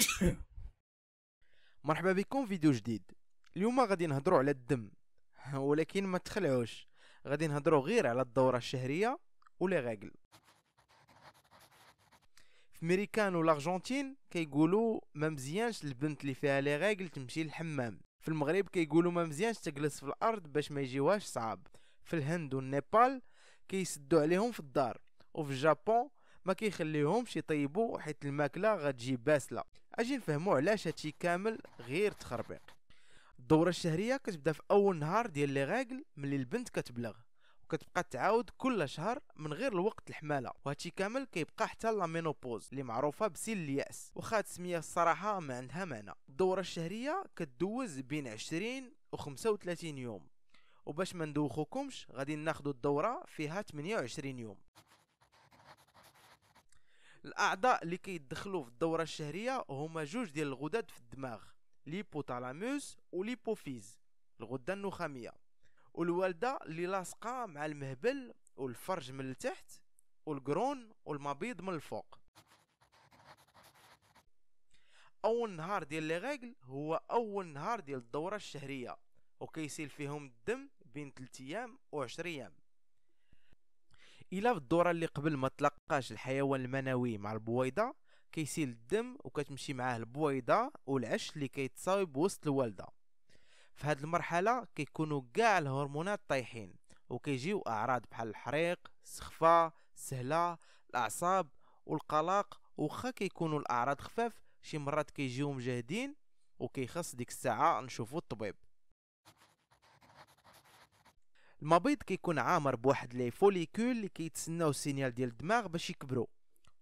مرحبا بكم فيديو جديد اليوم غادي نهضروا على الدم ولكن ما تخلعوش غادي نهضروا غير على الدوره الشهريه ولا غاقل في ميريكان والارجنتين كيقولوا ما مزيانش البنت اللي فيها لي غاقل تمشي للحمام في المغرب كيقولوا ما مزيانش تجلس في الارض باش ما يجيوهاش صعاب في الهند والنيبال كيسدوا عليهم في الدار وفي الجابون ما كيخليهمش يطيبوا حيت الماكله غتجي باسله اجي نفهمو علاش هادشي كامل غير تخربيق الدورة الشهرية كتبدا في أول نهار ديال لي غاكل ملي البنت كتبلغ وكتبقى تعاود كل شهر من غير الوقت الحمالة وهادشي كامل كيبقى حتى لا مينوبوز اللي معروفة بسن اليأس وخا التسمية الصراحة ما عندها معنى الدورة الشهرية كدوز بين 20 و 35 يوم وباش ما ندوخوكمش غادي ناخدو الدورة فيها 28 يوم الاعضاء اللي كيدخلوا في الدوره الشهريه هما جوج ديال الغدد في الدماغ ليبوتالاموس وليبوفيز الغده النخاميه والوالده اللي لاصقه مع المهبل والفرج من التحت والقرون والمبيض من الفوق اول نهار ديال لي هو اول نهار ديال الدوره الشهريه وكيسيل فيهم الدم بين 3 ايام و 10 ايام الا في الدوره اللي قبل ما تلقاش الحيوان المنوي مع البويضه كيسيل الدم وكتمشي معاه البويضه والعش اللي كيتصاوب وسط الوالده في هذه المرحله كيكونوا كاع الهرمونات طايحين وكيجيو اعراض بحال الحريق السخفه السهله الاعصاب والقلق وخا كيكونوا الاعراض خفاف شي مرات كيجيو مجهدين وكيخص ديك الساعه نشوفو الطبيب المبيض كيكون عامر بواحد لي فوليكول اللي كيتسناو سينيال ديال الدماغ باش يكبروا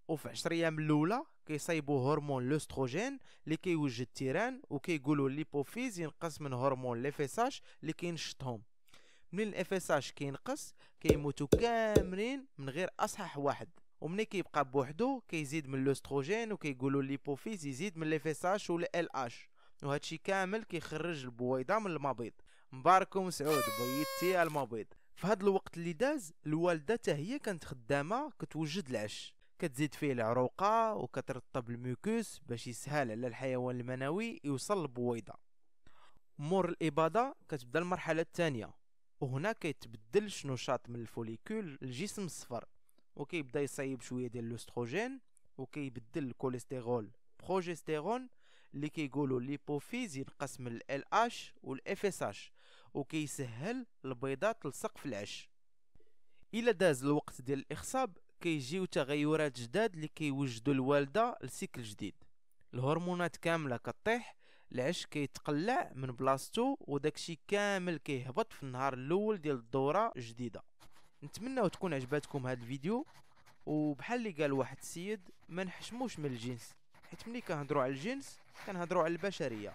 وفي 10 ايام الاولى كيصايبوا هرمون لوستروجين اللي كيوجد التيران وكيقولوا ليبوفيز ينقص من هرمون ليفيساش اللي كينشطهم من الاف اس اش كينقص كيموتوا كاملين من غير اصحح واحد ومني كيبقى بوحدو كيزيد من لوستروجين وكيقولوا ليبوفيز يزيد من ليفيساش ولا ال اش وهادشي كامل كيخرج البويضه من المبيض مباركم مسعود بيتي المبيض في هذا الوقت اللي داز الوالده حتى هي كانت خدامه كتوجد العش كتزيد فيه العروقه وكترطب الميكوس باش يسهل على الحيوان المنوي يوصل للبويضه مور الإبادة كتبدا المرحله الثانيه وهنا كيتبدل شنو شاط من الفوليكول الجسم الصفر وكيبدا يصيب شويه ديال الاستروجين وكيبدل الكوليسترول بروجستيرون اللي كيقولوا ليبوفيز ينقسم ال LH والاف اس اش وكيسهل البيضة تلصق في العش الا داز الوقت ديال الاخصاب كيجيو تغيرات جداد اللي كيوجدوا الوالده لسيكل جديد الهرمونات كامله كطيح العش كيتقلع من بلاصتو وداكشي كامل كيهبط في النهار الاول ديال الدوره الجديده نتمنى تكون عجبتكم هذا الفيديو وبحال اللي قال واحد السيد ما نحشموش من الجنس حيت ملي كنهضروا على الجنس كنهضروا على البشريه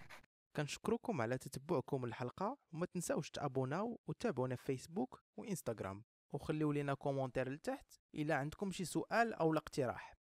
كنشكركم على تتبعكم الحلقه وما تنساوش تابوناو وتابعونا في فيسبوك وانستغرام وخليو لنا كومونتير لتحت الا عندكم شي سؤال او اقتراح